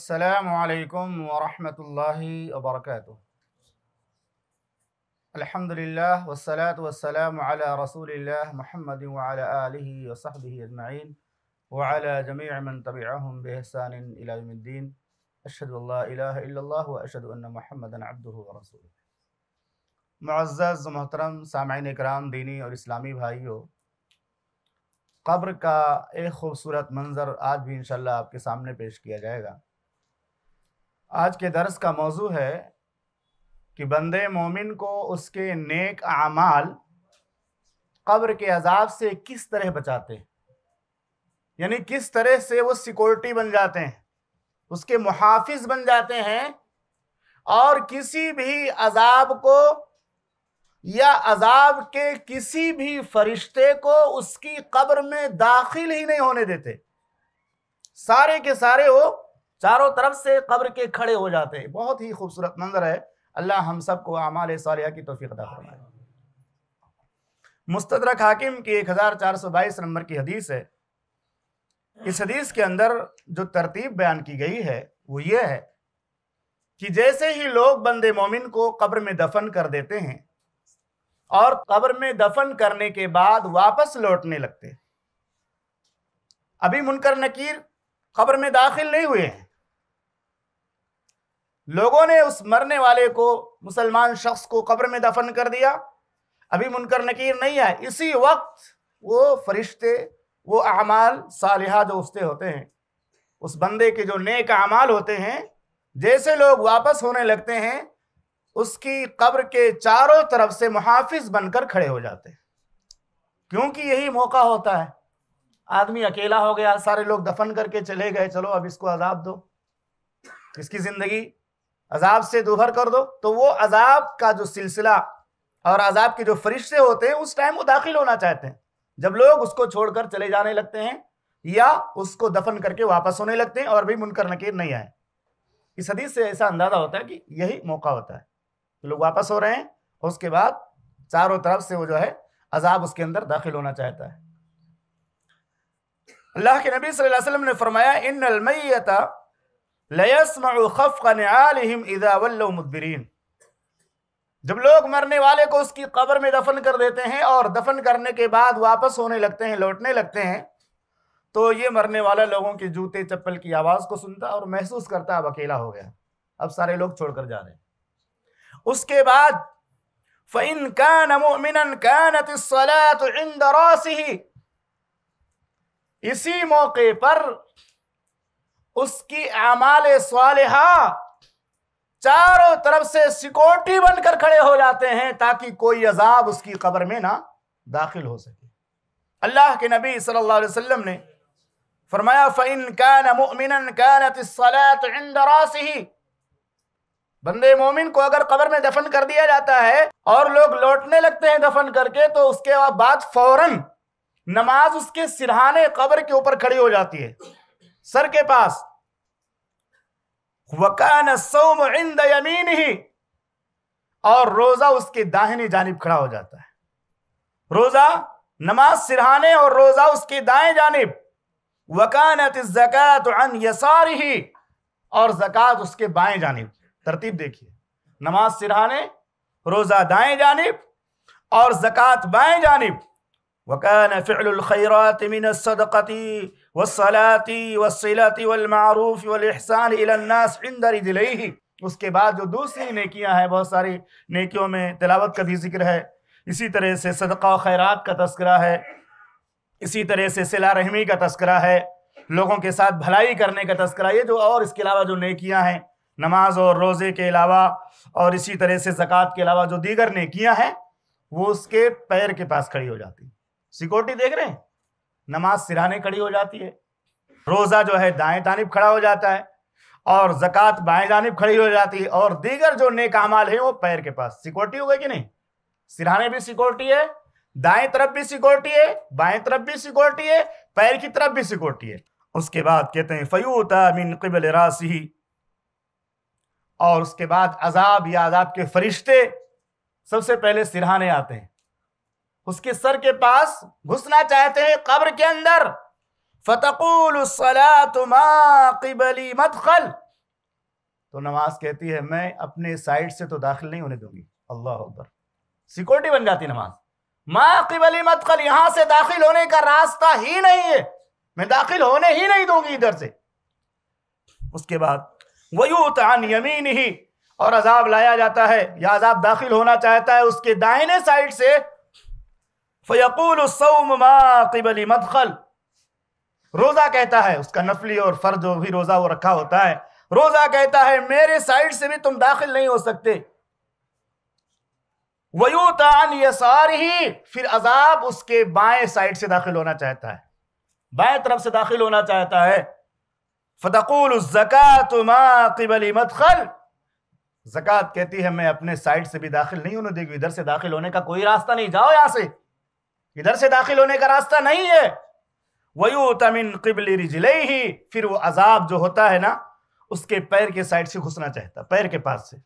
السلام عليكم ورحمة الله وبركاته الحمد لله والصلاة والسلام على رسول الله محمد وعلى آله وصحبه أجمعين وعلى جميع من تبعهم بإحسان إلى يوم الدين أشهد أن لا إله إلا الله وأشهد أن محمدا عبده ورسوله معزز محترم سامعين کرام ديني اور اسلامی بھائیوں قبر کا ایک خوبصورت منظر آج بھی انشاءاللہ آپ کے سامنے پیش کیا جائے گا आज के दर्स का मौजू है कि बंदे मोमिन को उसके नेक आमाल कब्र के अजाब से किस तरह बचाते हैं यानी किस तरह से वो सिक्योरिटी बन जाते हैं उसके मुहाफ़ बन जाते हैं और किसी भी अजाब को या अजाब के किसी भी फरिश्ते को उसकी कब्र में दाखिल ही नहीं होने देते सारे के सारे वो चारों तरफ से कब्र के खड़े हो जाते हैं बहुत ही खूबसूरत मंजर है अल्लाह हम सब को आमाल सालिया की तोफ़ी अदा फरमाए मुस्तरक हाकिम की एक हज़ार चार सौ बाईस नंबर की हदीस है इस हदीस के अंदर जो तरतीब बयान की गई है वो ये है कि जैसे ही लोग बंदे मोमिन को कब्र में दफन कर देते हैं और कब्र में दफन करने के बाद वापस लौटने लगते अभी मुनकर नकीर कब्र में दाखिल नहीं हुए हैं लोगों ने उस मरने वाले को मुसलमान शख्स को कब्र में दफन कर दिया अभी मुनकर नकीर नहीं आए इसी वक्त वो फरिश्ते वो अमाल सालिहा जो उसते होते हैं उस बंदे के जो नेक अमाल होते हैं जैसे लोग वापस होने लगते हैं उसकी कब्र के चारों तरफ से मुहाफिज बनकर खड़े हो जाते हैं क्योंकि यही मौका होता है आदमी अकेला हो गया सारे लोग दफन करके चले गए चलो अब इसको आज़ाद दो इसकी ज़िंदगी अजाब से दोहर कर दो तो वो अजाब का जो सिलसिला और अजाब के जो फरिश्ते होते हैं उस टाइम वो दाखिल होना चाहते हैं जब लोग उसको छोड़कर चले जाने लगते हैं या उसको दफन करके वापस होने लगते हैं और भी मुनकर नकीर नहीं आए इस हदीस से ऐसा अंदाजा होता है कि यही मौका होता है तो लोग वापस हो रहे हैं और उसके बाद चारों तरफ से वो जो है अजाब उसके अंदर दाखिल होना चाहता है अल्लाह के नबी सल्लल्लाहु अलैहि वसल्लम ने फरमाया इन अलमैता लयसमफ़नमदबरीन जब लोग मरने वाले को उसकी कब्र में दफन कर देते हैं और दफन करने के बाद वापस होने लगते हैं लौटने लगते हैं तो ये मरने वाला लोगों के जूते चप्पल की आवाज़ को सुनता और महसूस करता अब अकेला हो गया अब सारे लोग छोड़कर जा रहे हैं उसके बाद फिन कान तो इन इसी मौके पर उसकी अमाल हा चारों तरफ से सिक्योरिटी बनकर खड़े हो जाते हैं ताकि कोई अजाब उसकी कब्र में ना दाखिल हो सके अल्लाह के नबी सल्लल्लाहु अलैहि वसल्लम ने फरमाया फ़ैन कान मुमिन कानत बंदे मोमिन को अगर कब्र में दफन कर दिया जाता है और लोग लौटने लगते हैं दफन करके तो उसके बाद फौरन नमाज उसके सिरहाने कब्र के ऊपर खड़ी हो जाती है सर के पास वकान सोम इंद यमीन ही और रोजा उसके दाहिनी जानब खड़ा हो जाता है रोजा नमाज सिरहाने और रोजा उसके दाएं जानब वकानत जक़ात अन यसार ही और जक़ात उसके बाएं जानब तरतीब देखिए नमाज सिरहाने रोजा दाएं जानब और जक़ात बाएं जानब वकान फ़िलख़ैरात मिन सदक़ती वसलाती वसलाती वलमरूफ़ वलहसान इलन्नास इंदर दिलई उसके बाद जो दूसरी नेकियां हैं बहुत सारी नेकियों में तलावत का भी जिक्र है इसी तरह से सदका खैरात का तस्करा है इसी तरह से सिला रहमी का तस्करा है लोगों के साथ भलाई करने का तस्करा ये जो और इसके अलावा जो नेकियां हैं नमाज और रोज़े के अलावा और इसी तरह से ज़क़़त के अलावा जो दीगर नेकियां हैं वो उसके पैर के पास खड़ी हो जाती सिक्योरिटी देख रहे हैं नमाज सिराने खड़ी हो जाती है रोज़ा जो है दाएं जानब खड़ा हो जाता है और जक़ात बाएं जानब खड़ी हो जाती है और दीगर जो नेक अमाल है वो पैर के पास सिक्योरिटी हो गई कि नहीं सिराने भी सिक्योरिटी है दाएं तरफ भी सिक्योरिटी है बाएं तरफ भी सिक्योरिटी है पैर की तरफ भी सिक्योरिटी है उसके बाद कहते हैं फयूता मिन कबल रासी और उसके बाद अजाब या अजाब के फरिश्ते सबसे पहले सिरहाने आते हैं उसके सर के पास घुसना चाहते हैं कब्र के अंदर फतकुल सलाबली तो नमाज कहती है मैं अपने साइड से तो दाखिल नहीं होने दूंगी अल्लाह अकबर सिक्योरिटी बन जाती नमाज माकबली मतखल यहां से दाखिल होने का रास्ता ही नहीं है मैं दाखिल होने ही नहीं दूंगी इधर से उसके बाद वयूत आन यमीन ही और अजाब लाया जाता है या अजाब दाखिल होना चाहता है उसके दाहिने साइड से फ़यकुल मदखल रोज़ा कहता है उसका नफली और फ़र्ज भी रोज़ा वो रखा होता है रोज़ा कहता है मेरे साइड से भी तुम दाखिल नहीं हो सकते वयूतान यसार ही फिर अजाब उसके बाएं साइड से दाखिल होना चाहता है बाएं तरफ से दाखिल होना चाहता है फतकुल जक़ात माकिबली मदखल जक़ात कहती है मैं अपने साइड से भी दाखिल नहीं होने देगी इधर से दाखिल होने का कोई रास्ता नहीं जाओ यहां से इधर से दाखिल होने का रास्ता नहीं है वयू तमिन किबली रिजले ही फिर वो अजाब जो होता है ना उसके पैर के साइड से घुसना चाहता पैर के पास से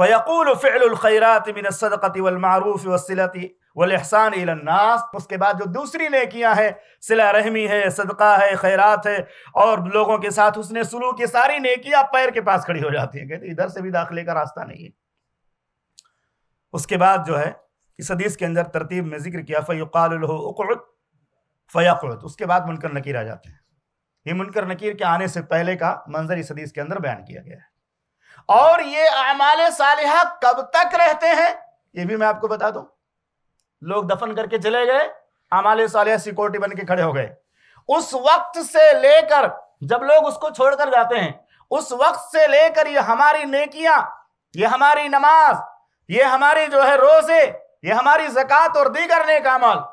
फ़यकूल फ़ैलखैरात मिन सदक़त वलमारूफ़ वसिलती वलहसान इलन्नास उसके बाद जो दूसरी किया हैं सिला रहमी है सदका है खैरात है और लोगों के साथ उसने सुलू की सारी किया पैर के पास खड़ी हो जाती है कहते इधर से भी दाखिले का रास्ता नहीं है उसके बाद जो है इस हदीस के अंदर तरतीब में जिक्र किया फ़ैक़ालद फ़याक़त उसके बाद मुनकर नकीर आ जाते हैं ये मुनकर नकीर के आने से पहले का मंजर इस हदीस के अंदर बयान किया गया है और ये अमाल साल कब तक रहते हैं ये भी मैं आपको बता दूं लोग दफन करके चले गए अमाल साल सिक्योरिटी बन के खड़े हो गए उस वक्त से लेकर जब लोग उसको छोड़कर जाते हैं उस वक्त से लेकर ये हमारी नेकियां ये हमारी नमाज ये हमारी जो है रोजे ये हमारी जक़ात और दीगर ने अमल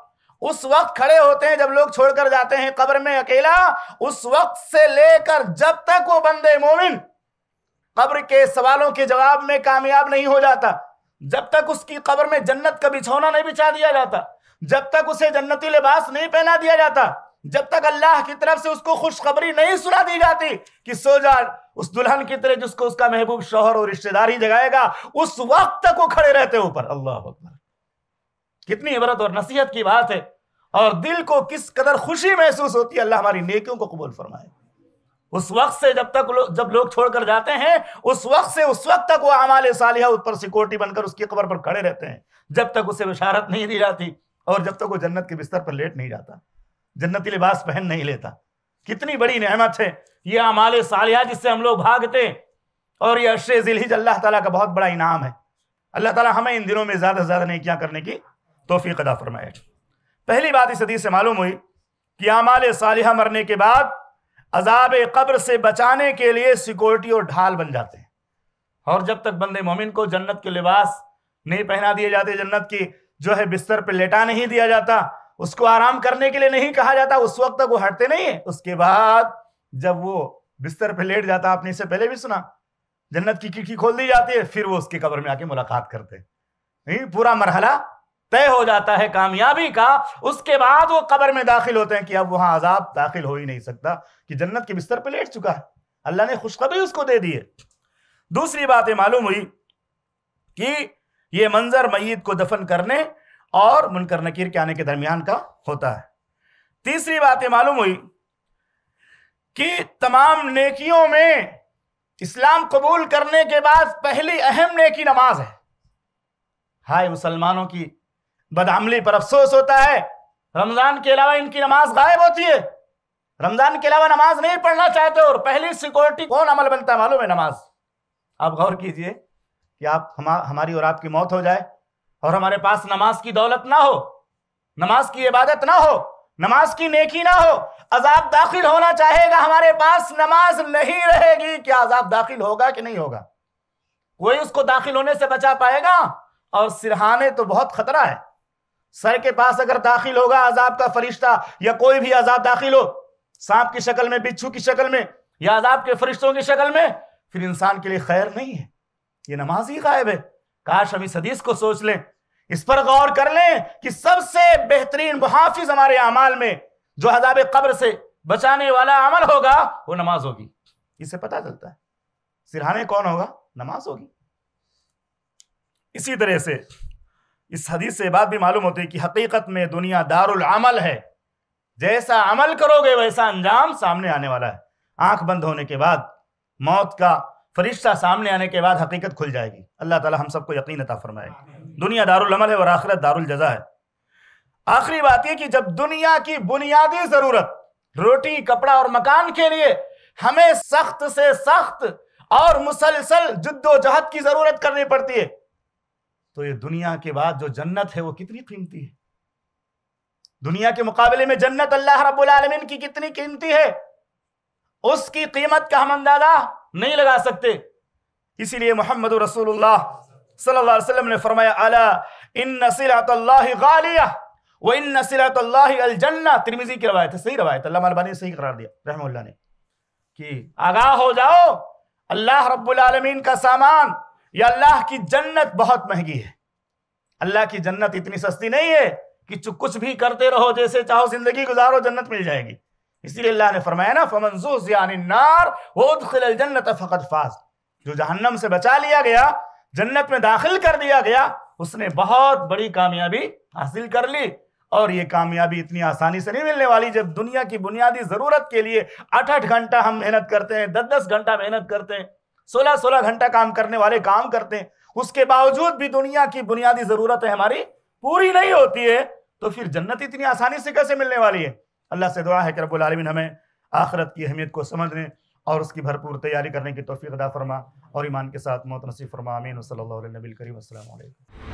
उस वक्त खड़े होते हैं जब लोग छोड़कर जाते हैं कब्र में अकेला उस वक्त से लेकर जब तक वो बंदे मोमिन कब्र के सवालों के जवाब में कामयाब नहीं हो जाता जब तक उसकी कब्र में जन्नत का बिछौना नहीं बिछा दिया जाता जब तक उसे जन्नती लिबास नहीं पहना दिया जाता जब तक अल्लाह की तरफ से उसको खुशखबरी नहीं सुना दी जाती कि सो जा उस दुल्हन की तरह जिसको उसका महबूब शोहर और रिश्तेदार ही जगाएगा उस वक्त तक वो खड़े रहते ऊपर अल्लाह अकबर कितनी इबरत और नसीहत की बात है और दिल को किस कदर खुशी महसूस होती है अल्लाह हमारी नेकियों को कबूल फरमाए उस वक्त से जब तक लो, जब लोग छोड़कर जाते हैं उस वक्त से उस वक्त तक वो अमाल सालिया उस पर सिक्योरिटी बनकर उसकी कबर पर खड़े रहते हैं जब तक उसे बशारत नहीं दी जाती और जब तक वो जन्नत के बिस्तर पर लेट नहीं जाता जन्नती लिबास पहन नहीं लेता कितनी बड़ी नहमत है ये अमाल सालिया जिससे हम लोग भागते और ये अशर जिलहिज अल्लाह तला का बहुत बड़ा इनाम है अल्लाह तला हमें इन दिनों में ज़्यादा से ज़्यादा किया करने की तोफ़ी अदा फरमाए पहली बात इस हदीस से मालूम हुई कि आमाल सालिहा मरने के बाद अजाब कब्र से बचाने के लिए सिक्योरिटी और ढाल बन जाते हैं और जब तक बंदे मोमिन को जन्नत के लिबास नहीं पहना दिए जाते जन्नत की जो है बिस्तर पर लेटा नहीं दिया जाता उसको आराम करने के लिए नहीं कहा जाता उस वक्त तक वो हटते नहीं है उसके बाद जब वो बिस्तर पर लेट जाता आपने इससे पहले भी सुना जन्नत की खिड़की खोल दी जाती है फिर वो उसकी कब्र में आके मुलाकात करते हैं पूरा मरहला तय हो जाता है कामयाबी का उसके बाद वो कब्र में दाखिल होते हैं कि अब वहां आजाब दाखिल हो ही नहीं सकता कि जन्नत के बिस्तर पर लेट चुका है अल्लाह ने खुशखबरी उसको दे दी है दूसरी बात यह मालूम हुई कि यह मंजर मईद को दफन करने और मुनकर नकीर के आने के दरमियान का होता है तीसरी बात यह मालूम हुई कि तमाम नेकियों में इस्लाम कबूल करने के बाद पहली अहम नेकी नमाज है हाय मुसलमानों की बदामली पर अफसोस होता है रमजान के अलावा इनकी नमाज गायब होती है रमजान के अलावा नमाज नहीं पढ़ना चाहते और पहली सिक्योरिटी कौन अमल बनता है मालूम है नमाज आप गौर कीजिए कि आप हमा, हमारी और आपकी मौत हो जाए और हमारे पास नमाज की दौलत ना हो नमाज की इबादत ना हो नमाज की नेकी ना हो अजाब दाखिल होना चाहेगा हमारे पास नमाज नहीं रहेगी क्या अजाब दाखिल होगा कि नहीं होगा कोई उसको दाखिल होने से बचा पाएगा और सिरहाने तो बहुत खतरा है सर के पास अगर दाखिल होगा अजाब का फरिश्ता या कोई भी अजाब दाखिल हो सांप की शक्ल में बिच्छू की शक्ल में या अजाब के फरिश्तों की शक्ल में फिर इंसान के लिए खैर नहीं है ये नमाज ही गायब है काश हम इस हदीस को सोच लें इस पर गौर कर लें कि सबसे बेहतरीन मुहाफिज हमारे अमाल में जो अजाब कब्र से बचाने वाला अमल होगा वो नमाज होगी इसे पता चलता है सिरहाने कौन होगा नमाज होगी इसी तरह से इस हदीस से बात भी मालूम होती है कि हकीकत में दुनिया दारुल अमल है जैसा अमल करोगे वैसा अंजाम सामने आने वाला है आंख बंद होने के बाद मौत का फरिश्ता सामने आने के बाद हकीकत खुल जाएगी अल्लाह ताला हम सबको यकीन अता फरमाएगी दुनिया दारुल अमल है और आखिरत दारुल जजा है आखिरी बात यह कि जब दुनिया की बुनियादी जरूरत रोटी कपड़ा और मकान के लिए हमें सख्त से सख्त और मुसलसल जुद्दोजहद की जरूरत करनी पड़ती है तो ये दुनिया के बाद जो जन्नत है वो कितनी कीमती है दुनिया के मुकाबले में जन्नत अल्लाह रब्बुल आलमीन की कितनी कीमती है उसकी कीमत का हम अंदाजा नहीं लगा सकते इसीलिए मोहम्मद रसूलुल्लाह सल्लल्लाहु अलैहि वसल्लम ने फरमाया अला इन सिलातल्लाह गालिया व इन सिलातल्लाह अल जन्नत तिरमिजी की रवायत है सही रवायत अल्लाह अलबानी ने सही करार दिया रहमतुल्लाह ने कि आगाह हो जाओ अल्लाह रब्बुल आलमीन का सामान या अल्लाह की जन्नत बहुत महंगी है अल्लाह की जन्नत इतनी सस्ती नहीं है कि कुछ भी करते रहो जैसे चाहो जिंदगी गुजारो जन्नत मिल जाएगी इसीलिए अल्लाह ने फरमाया ना फमनजूस यानी नार वो जन्नत फ़कत फाज जो जहन्नम से बचा लिया गया जन्नत में दाखिल कर दिया गया उसने बहुत बड़ी कामयाबी हासिल कर ली और ये कामयाबी इतनी आसानी से नहीं मिलने वाली जब दुनिया की बुनियादी ज़रूरत के लिए आठ आठ घंटा हम मेहनत करते हैं दस दस घंटा मेहनत करते हैं सोलह सोलह घंटा काम करने वाले काम करते हैं उसके बावजूद भी दुनिया की बुनियादी जरूरत है हमारी पूरी नहीं होती है तो फिर जन्नत इतनी आसानी से कैसे मिलने वाली है अल्लाह से दुआ है कि रब्बुल आलमीन हमें आखरत की अहमियत को समझने और उसकी भरपूर तैयारी करने की तोफ़ी अदा फरमा और ईमान के साथ मौत नसीब फरमा आमीन वसल नबी करीम असल